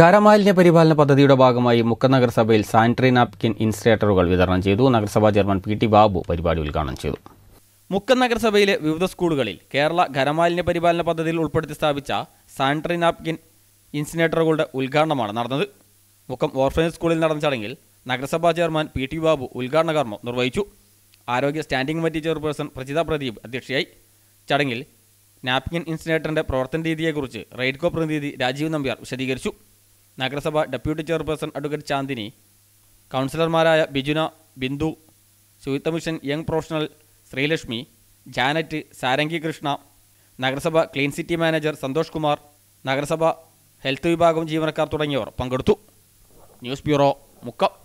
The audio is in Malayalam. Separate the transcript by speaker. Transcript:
Speaker 1: ഖരമാലിന്യ പരിപാലന പദ്ധതിയുടെ ഭാഗമായി മുക്ക നഗരസഭയിൽ സാനിറ്ററി നാപ്കിൻ ഇൻസ്റ്റേറ്ററുകൾ വിതരണം ചെയ്തു നഗരസഭാ ചെയർമാൻ പി ടി ബാബു പരിപാടി ഉദ്ഘാടനം ചെയ്തു
Speaker 2: മുക്ക നഗരസഭയിലെ വിവിധ സ്കൂളുകളിൽ കേരള ഖരമാലിന്യ പരിപാലന പദ്ധതിയിൽ ഉൾപ്പെടുത്തി സ്ഥാപിച്ച സാനിറ്ററി നാപ്കിൻ ഇൻസിനേറ്ററുകളുടെ ഉദ്ഘാടനമാണ് നടന്നത് മുക്കം ഓർഫനേജ് സ്കൂളിൽ നടന്ന ചടങ്ങിൽ നഗരസഭാ ചെയർമാൻ പി ടി ബാബു ഉദ്ഘാടന കർമ്മം നിർവഹിച്ചു ആരോഗ്യ standing committee chairperson Prajitha Pradeep അധ്യക്ഷയായി ചടങ്ങിൽ നാപ്കിൻ ഇൻസിനേറ്ററിന്റെ പ്രവർത്തന രീതിയെക്കുറിച്ച് റെയ്ഡ്കോ പ്രതിനിധി രാജീവ് നമ്പ്യാർ വിശദീകരിച്ചു നഗരസഭ ഡെപ്യൂട്ടി ചെയർപേഴ്സൺ അഡ്വക്കേറ്റ് ചാന്ദിനി കൗൺസിലർമാരായ Bijuna Bindu Suchitwa mission young professional Sreelakshmi Janet Sarangi Krishna നഗരസഭ clean city manager Santhosh Kumar നഗരസഭ ഹെൽത്ത് വിഭാഗം ജീവനക്കാർ തുടങ്ങിയവർ പങ്കെടുത്തു ന്യൂസ് ബ്യൂറോ മുക്കം